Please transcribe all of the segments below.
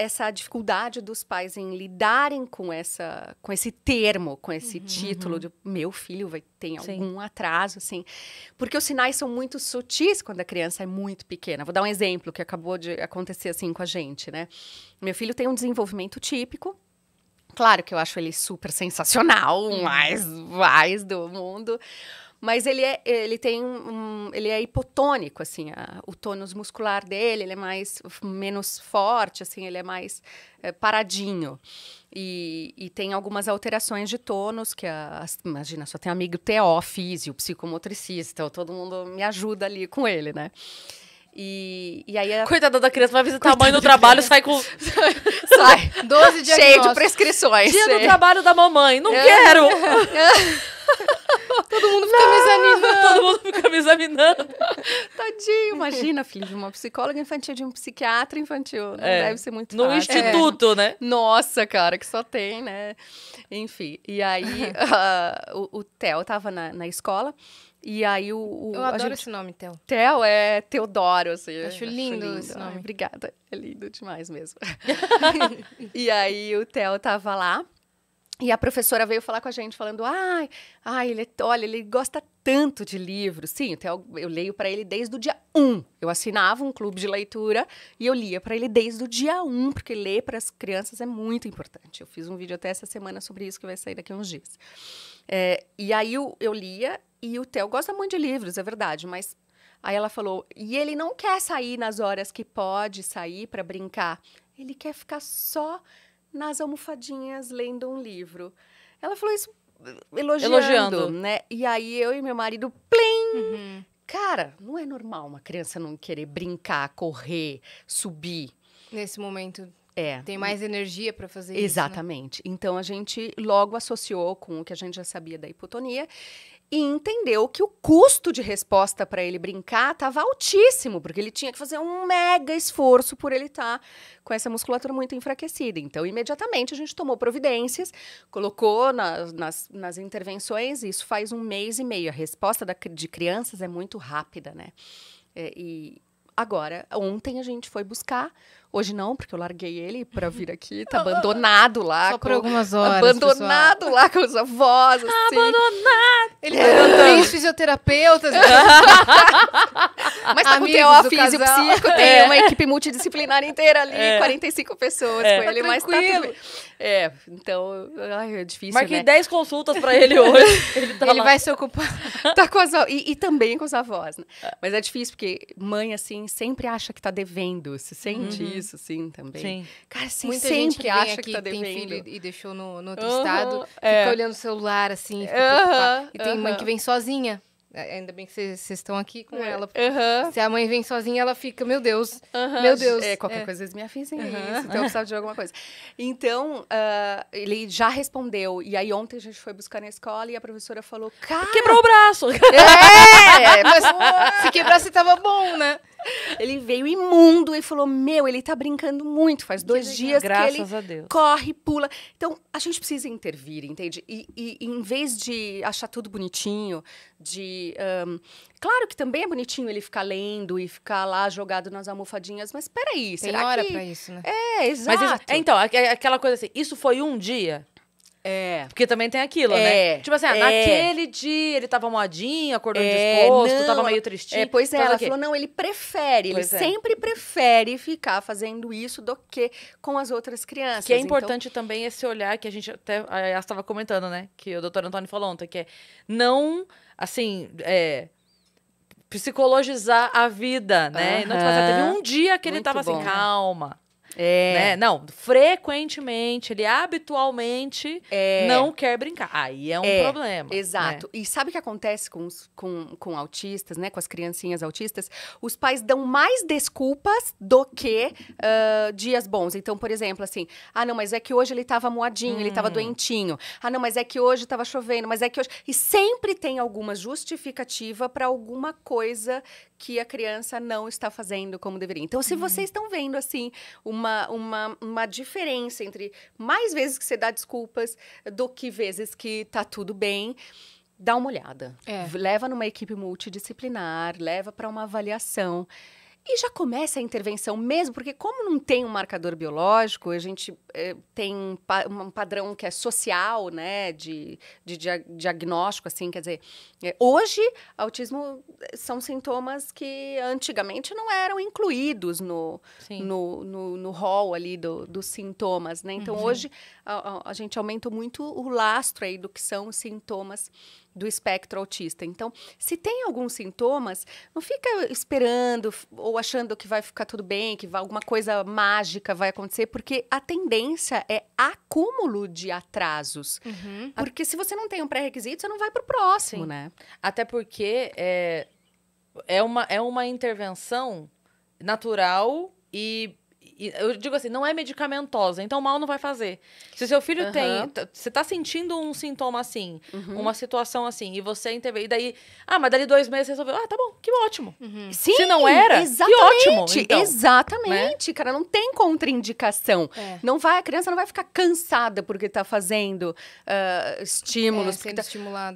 essa dificuldade dos pais em lidarem com essa com esse termo, com esse uhum. título uhum. de meu filho vai ter algum atraso, assim. Porque os sinais são muito sutis quando a criança é muito pequena. Vou dar um exemplo que acabou de acontecer assim com a gente, né? Meu filho tem um desenvolvimento típico, Claro que eu acho ele super sensacional, o uhum. mais mais do mundo. Mas ele é, ele tem um, ele é hipotônico, assim, a, o tônus muscular dele, ele é mais menos forte, assim, ele é mais é, paradinho. E, e, tem algumas alterações de tônus, que a, a, imagina, só tem amigo TO, físico psicomotricista, então todo mundo me ajuda ali com ele, né? E, e aí a... Coitada da criança, vai visitar Coitada a mãe no trabalho, criança. sai com. sai. 12 dias. Cheio de prescrições. Dia é. do trabalho da mamãe. Não é. quero! Todo mundo fica me examinando. Todo mundo fica me examinando. Tadinho, imagina, filho de uma psicóloga infantil, de um psiquiatra infantil. Não né? é. deve ser muito no fácil. No instituto, é. né? Nossa, cara, que só tem, né? Enfim, e aí uh, o, o Theo tava na, na escola. E aí o. o eu adoro gente... esse nome, Tel. Tel é Teodoro, assim. Acho, lindo, acho lindo esse nome. Ai, obrigada. É lindo demais mesmo. e aí o Tel tava lá. E a professora veio falar com a gente, falando: ai, ai ele, é olha, ele gosta tanto de livros. Sim, eu, eu leio para ele desde o dia 1. Eu assinava um clube de leitura e eu lia para ele desde o dia 1, porque ler para as crianças é muito importante. Eu fiz um vídeo até essa semana sobre isso, que vai sair daqui uns dias. É, e aí eu, eu lia, e o Theo gosta muito de livros, é verdade, mas Aí ela falou: "E ele não quer sair nas horas que pode sair para brincar. Ele quer ficar só nas almofadinhas lendo um livro. Ela falou isso eh, elogiando, elogiando. né? E aí eu e meu marido, plim! Uhum. Cara, não é normal uma criança não querer brincar, correr, subir. Nesse momento é. Tem mais energia para fazer né? Exatamente. isso. Exatamente. Né? Então a gente logo associou com o que a gente já sabia da hipotonia e entendeu que o custo de resposta para ele brincar estava altíssimo, porque ele tinha que fazer um mega esforço por ele estar tá com essa musculatura muito enfraquecida. Então, imediatamente, a gente tomou providências, colocou na, nas, nas intervenções, e isso faz um mês e meio. A resposta da, de crianças é muito rápida, né? É, e agora, ontem a gente foi buscar Hoje não, porque eu larguei ele para vir aqui, tá abandonado lá. Só com, por algumas horas. Abandonado pessoal. lá com os avós, assim. Abandonado! Ele tá abandonando fisioterapeutas. Mas tá Amigos com TO, físio, psico, tem é. uma equipe multidisciplinar inteira ali, é. 45 pessoas é. com tá ele, tá mas tá tudo... É, então, ai, é difícil, Marquei né? 10 consultas para ele hoje. Ele, tá ele vai se ocupar. tá com as e, e também com os avós, né? É. Mas é difícil, porque mãe, assim, sempre acha que tá devendo, se sente uhum isso sim também. Sim. Cara, assim, Muita sempre gente que acha aqui, que tá tem filho e deixou no, no outro uhum, estado, é. fica olhando o celular, assim, fica uhum, E tem mãe que vem sozinha. É, ainda bem que vocês estão aqui com é. ela. Se a mãe vem sozinha, ela fica, meu Deus, meu Deus. É, qualquer é. coisa, eles me avisem isso, então eu precisava de alguma coisa. Então, uh, ele já respondeu. E aí, ontem a gente foi buscar na escola e a professora falou, cara... Quebrou o braço! É! mas se quebrasse, tava bom, né? Ele veio imundo e falou: Meu, ele tá brincando muito. Faz dois que dias que ele corre, pula. Então, a gente precisa intervir, entende? E, e em vez de achar tudo bonitinho, de. Um, claro que também é bonitinho ele ficar lendo e ficar lá jogado nas almofadinhas, mas peraí, Tem hora que... pra isso, né? É, exato. Mas, é, então, é, é aquela coisa assim, isso foi um dia? É. Porque também tem aquilo, é. né? Tipo assim, ah, é. naquele dia ele tava moadinho, acordou é. disposto, não. tava meio tristinho. É, pois é, ela falou, não, ele prefere, pois ele é. sempre prefere ficar fazendo isso do que com as outras crianças. Que é então importante então... também esse olhar que a gente até, a estava comentando, né? Que o doutor Antônio falou ontem, que é não, assim, é psicologizar a vida, né? Uhum. Não, tipo, assim, teve um dia que ele Muito tava assim, bom. assim, calma, é. Né? Não, frequentemente, ele habitualmente é. não quer brincar. Aí é um é. problema. Exato. Né? E sabe o que acontece com, os, com, com autistas, né? Com as criancinhas autistas? Os pais dão mais desculpas do que uh, dias bons. Então, por exemplo, assim, ah, não, mas é que hoje ele estava moadinho, hum. ele estava doentinho. Ah, não, mas é que hoje estava chovendo, mas é que hoje. E sempre tem alguma justificativa para alguma coisa que a criança não está fazendo como deveria. Então, se hum. vocês estão vendo, assim, uma uma, uma, uma diferença entre mais vezes que você dá desculpas do que vezes que tá tudo bem dá uma olhada. É. Leva numa equipe multidisciplinar, leva para uma avaliação. E já começa a intervenção mesmo, porque como não tem um marcador biológico, a gente eh, tem um, um, padrão que é social, né, de, de dia diagnóstico, assim, quer dizer, eh, hoje, autismo eh, são sintomas que antigamente não eram incluídos no, no, no, no hall ali do, dos sintomas, né, então uhum. hoje a, a, a gente aumenta muito o lastro aí do que são os sintomas do espectro autista. Então, se tem alguns sintomas, não fica esperando ou achando que vai ficar tudo bem, que vai, alguma coisa mágica vai acontecer, porque a tendência é acúmulo de atrasos. Uhum. Porque se você não tem um pré-requisito, você não vai para o próximo, Sim. né? Até porque é, é, uma, é uma intervenção natural e eu digo assim, não é medicamentosa, então mal não vai fazer. Se seu filho uhum. tem. Você tá sentindo um sintoma assim, uhum. uma situação assim, e você interveio, e daí. Ah, mas dali dois meses resolveu. Ah, tá bom, que ótimo. Uhum. Sim, Se não era, exatamente, que ótimo. Então, exatamente, né? cara, não tem contraindicação. É. Não vai, a criança não vai ficar cansada porque tá fazendo uh, estímulos. É, porque tá,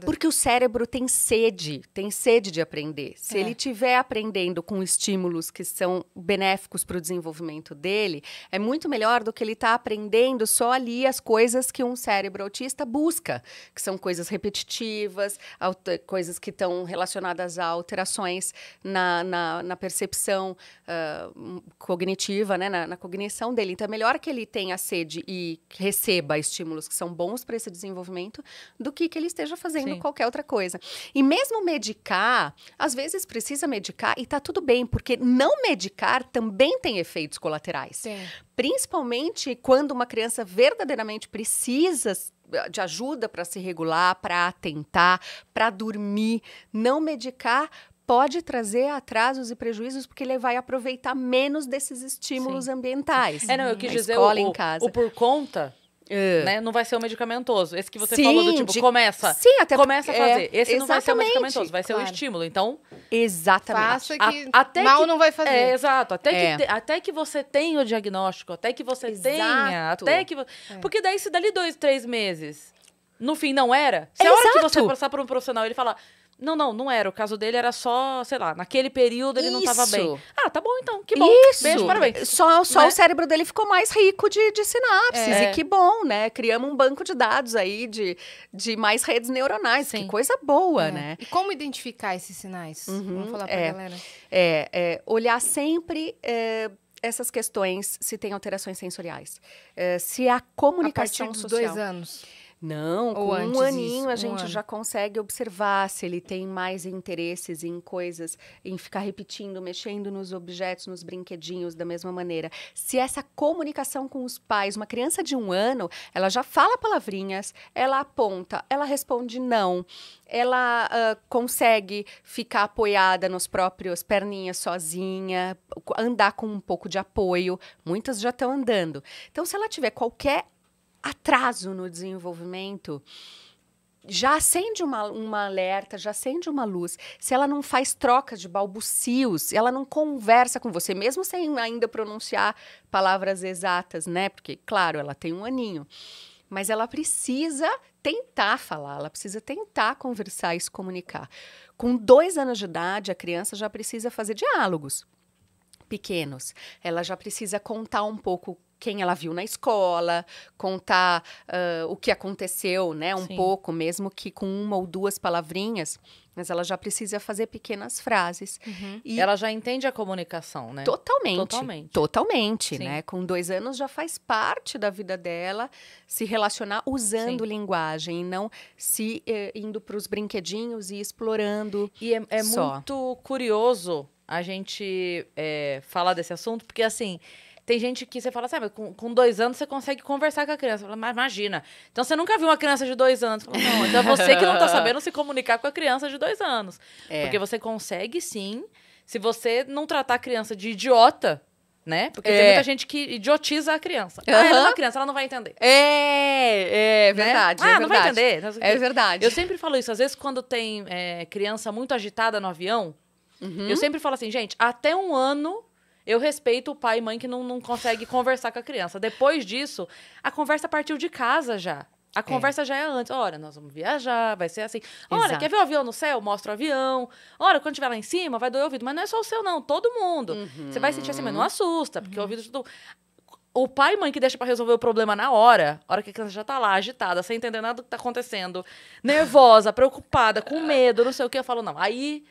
Porque o cérebro tem sede, tem sede de aprender. Se é. ele tiver aprendendo com estímulos que são benéficos para o desenvolvimento dele, dele é muito melhor do que ele tá aprendendo só ali as coisas que um cérebro autista busca, que são coisas repetitivas, coisas que estão relacionadas a alterações na, na, na percepção uh, cognitiva, né? Na, na, cognição dele. Então, é melhor que ele tenha sede e receba estímulos que são bons para esse desenvolvimento do que que ele esteja fazendo Sim. qualquer outra coisa. E mesmo medicar, às vezes precisa medicar e tá tudo bem, porque não medicar também tem efeitos colaterais sociais. Principalmente quando uma criança verdadeiramente precisa eh, de ajuda para se regular, para atentar, para dormir, não medicar pode trazer atrasos e prejuízos porque ele vai aproveitar menos desses estímulos Sim. ambientais. É, não, eu quis dizer escola, o, em casa. o por conta é. Né? Não vai ser o medicamentoso. Esse que você Sim, falou do tipo, de... começa. Sim, até Começa a é, fazer. É, Esse não vai ser o medicamentoso, vai ser claro. o estímulo. Então. Exatamente. Faça que a, até mal que, não vai fazer. É, exato. Até, Que é. te, até que você tenha o diagnóstico, até que você exato. tenha. Até que, porque daí, se dali dois, três meses no fim não era, se é a hora que você passar por um profissional ele falar, não, não, não era. O caso dele era só, sei lá, naquele período ele Isso. não estava bem. Ah, tá bom então, que bom. Isso. Beijo, parabéns. Só, só né? o cérebro dele ficou mais rico de, de sinapses. É. E que bom, né? Criamos um banco de dados aí de, de mais redes neuronais. Sim. Que coisa boa, é. né? E como identificar esses sinais? Uhum, Vamos falar pra é, galera. É, é olhar sempre é, essas questões se tem alterações sensoriais. É, se a comunicação a partir dos social. dois anos. Não, Ou com um aninho disso, a gente já consegue observar se ele tem mais interesses em coisas, em ficar repetindo, mexendo nos objetos, nos brinquedinhos da mesma maneira. Se essa comunicação com os pais, uma criança de um ano, ela já fala palavrinhas, ela aponta, ela responde não, ela uh, consegue ficar apoiada nos próprios perninhas sozinha, andar com um pouco de apoio. Muitas já estão andando. Então, se ela tiver qualquer atraso no desenvolvimento, já acende uma, uma alerta, já acende uma luz. Se ela não faz troca de balbucios, ela não conversa com você, mesmo sem ainda pronunciar palavras exatas, né? Porque, claro, ela tem um aninho. Mas ela precisa tentar falar, ela precisa tentar conversar e se comunicar. Com dois anos de idade, a criança já precisa fazer diálogos pequenos. Ela já precisa contar um pouco quem ela viu na escola, contar uh, o que aconteceu, né? Um Sim. pouco, mesmo que com uma ou duas palavrinhas. Mas ela já precisa fazer pequenas frases. Uhum. E ela já entende a comunicação, né? Totalmente. Totalmente. Totalmente, Sim. né? Com dois anos já faz parte da vida dela se relacionar usando Sim. linguagem e não se eh, indo para os brinquedinhos e explorando. E é, é muito curioso a gente é, falar desse assunto, porque assim tem gente que você fala, sabe, assim, ah, com, com dois anos você consegue conversar com a criança. Fala, mas imagina. Então você nunca viu uma criança de dois anos. Fala, não, então é você que não está sabendo se comunicar com a criança de dois anos. É. Porque você consegue sim, se você não tratar a criança de idiota, né? Porque é. tem muita gente que idiotiza a criança. Uhum. Ah, ela é uma criança, ela não vai entender. É, é, é né? verdade. Né? Ah, é verdade. não vai entender. é verdade. Eu sempre falo isso. Às vezes, quando tem é, criança muito agitada no avião, uhum. eu sempre falo assim, gente, até um ano eu respeito o pai e mãe que não, não consegue conversar com a criança. Depois disso, a conversa partiu de casa já. A é. conversa é. já é antes. Olha, nós vamos viajar, vai ser assim. Olha, quer ver o avião no céu? Mostra o avião. Olha, quando tiver lá em cima, vai doer o ouvido. Mas não é só o seu, não. Todo mundo. Uhum. Você vai sentir assim, mas não assusta, porque uhum. o ouvido... Tudo... O pai e mãe que deixa para resolver o problema na hora, a hora que a criança já tá lá, agitada, sem entender nada do que tá acontecendo, nervosa, preocupada, com medo, não sei o que, eu falo, não. Aí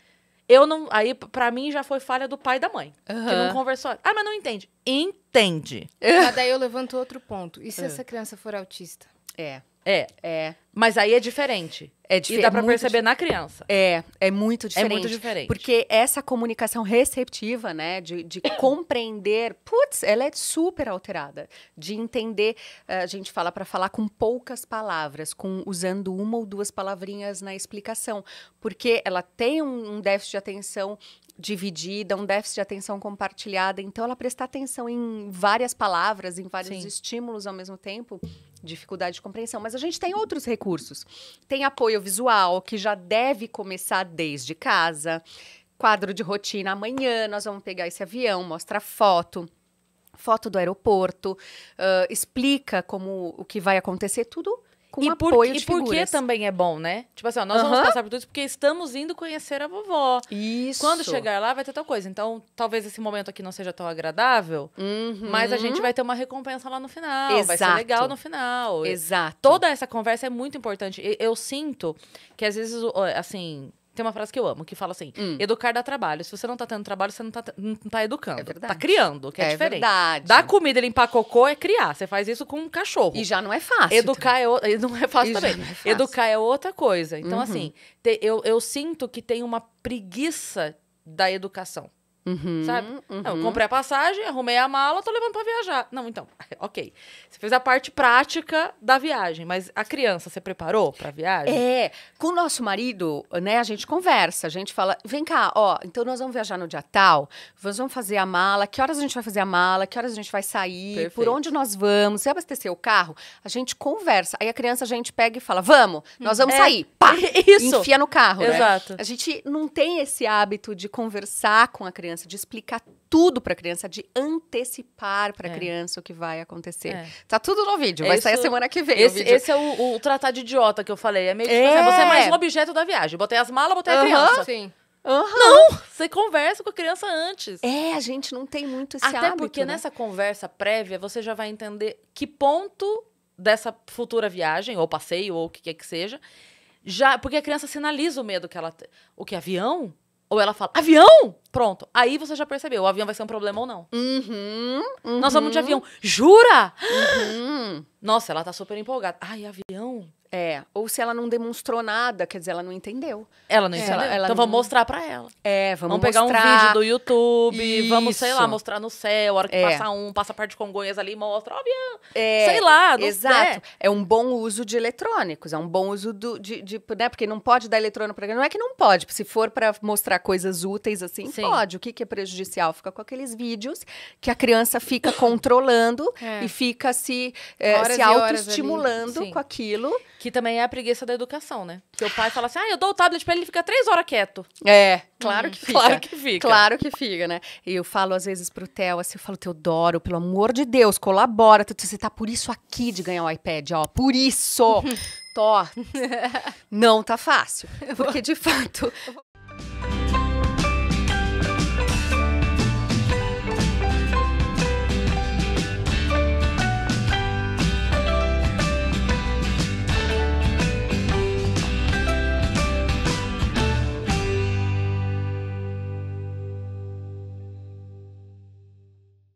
eu não. Aí, para mim, já foi falha do pai e da mãe. Uhum. Que não conversou. Ah, mas não entende. Entende. Mas daí eu levanto outro ponto. E se ah. essa criança for autista? É. É. É. Mas aí é diferente. É diferente. E dá é pra perceber na criança. É, é muito diferente. É muito diferente. Porque essa comunicação receptiva, né, de, de compreender, putz, ela é super alterada. De entender, eh, a gente fala para falar com poucas palavras, com usando uma ou duas palavrinhas na explicação. Porque ela tem um, um déficit de atenção dividida, um déficit de atenção compartilhada. Então, ela prestar atenção em várias palavras, em vários Sim. estímulos ao mesmo tempo, dificuldade de compreensão. Mas a gente tem outros recursos. Tem apoio visual, que já deve começar desde casa. Quadro de rotina, amanhã nós vamos pegar esse avião, mostra foto foto do aeroporto, uh, explica como o que vai acontecer, tudo com e um por, de E figuras. que também é bom, né? Tipo assim, ó, nós vamos passar por tudo isso porque estamos indo conhecer a vovó. Isso. Quando chegar lá vai ter tal coisa. Então, talvez esse momento aqui não seja tão agradável, uhum. mas a gente vai ter uma recompensa lá no final. Exato. Vai ser legal no final. Exato. Toda essa conversa é muito importante. Eu sinto que às vezes, assim, tem uma frase que eu amo, que fala assim: hum. educar dá trabalho. Se você não tá tendo trabalho, você não tá, não tá educando. É Tá criando, que é, é diferente. Verdade. Dar comida e limpar cocô é criar. Você faz isso com um cachorro. E já não é fácil. Educar é outra. Não é fácil e também. É fácil. Educar é outra coisa. Então, uhum. assim, te, eu, eu sinto que tem uma preguiça da educação. Uhum, sabe? Uhum. Não, comprei a passagem, arrumei a mala, tô levando para viajar. Não, então, ok. Você fez a parte prática da viagem, mas a criança você preparou para viagem? É, com o nosso marido, né, a gente conversa, a gente fala, vem cá, ó, então nós vamos viajar no dia tal, nós vamos fazer a mala, que horas a gente vai fazer a mala, que horas a gente vai sair, Perfeito. por onde nós vamos, se abastecer o carro, a gente conversa. Aí a criança a gente pega e fala, vamos, nós vamos é, sair, pá, isso. enfia no carro, né? Exato. Né? A gente não tem esse hábito de conversar com a criança criança, de explicar tudo para a criança, de antecipar para a é. criança o que vai acontecer. É. Tá tudo no vídeo, vai Isso, sair a semana que vem. Esse, esse é o, o tratar de idiota que eu falei. É meio que é. você é mais é. um objeto da viagem. Botei as malas, botei uhum. a criança. Sim. Uhum. Não! Você conversa com a criança antes. É, a gente não tem muito esse Até hábito, porque né? nessa conversa prévia, você já vai entender que ponto dessa futura viagem, ou passeio, ou o que quer que seja, já porque a criança sinaliza o medo que ela tem. O que? Avião? Ou ela fala, avião? Pronto. Aí você já percebeu, o avião vai ser um problema ou não. Uhum, uhum. Nós vamos de avião. Jura? Uhum. Nossa, ela tá super empolgada. Ai, avião? É, ou se ela não demonstrou nada, quer dizer, ela não entendeu. Ela não é, entendeu. Ela, ela então não... vamos mostrar para ela. É, vamos, vamos pegar um vídeo do YouTube, Isso. vamos, sei lá, mostrar no céu, a hora que é. passa um, passa a parte de Congonhas ali, mostra, óbvio, é, sei lá. Não exato. Né? É um bom uso de eletrônicos, é um bom uso do, de, de né, porque não pode dar eletrônico para não é que não pode, se for para mostrar coisas úteis assim, Sim. pode. O que, que é prejudicial? Fica com aqueles vídeos que a criança fica controlando é. e fica se, é, se autoestimulando com aquilo. Que também é a preguiça da educação, né? Porque o pai fala assim, ah, eu dou o tablet pra ele, ele fica três horas quieto. É. Claro hum, que fica. Claro que fica. Claro que fica, né? E eu falo às vezes pro Theo, assim, eu falo, Teodoro, pelo amor de Deus, colabora. Você tá por isso aqui de ganhar o iPad, ó. Por isso! Tó. Não tá fácil. Porque, de fato...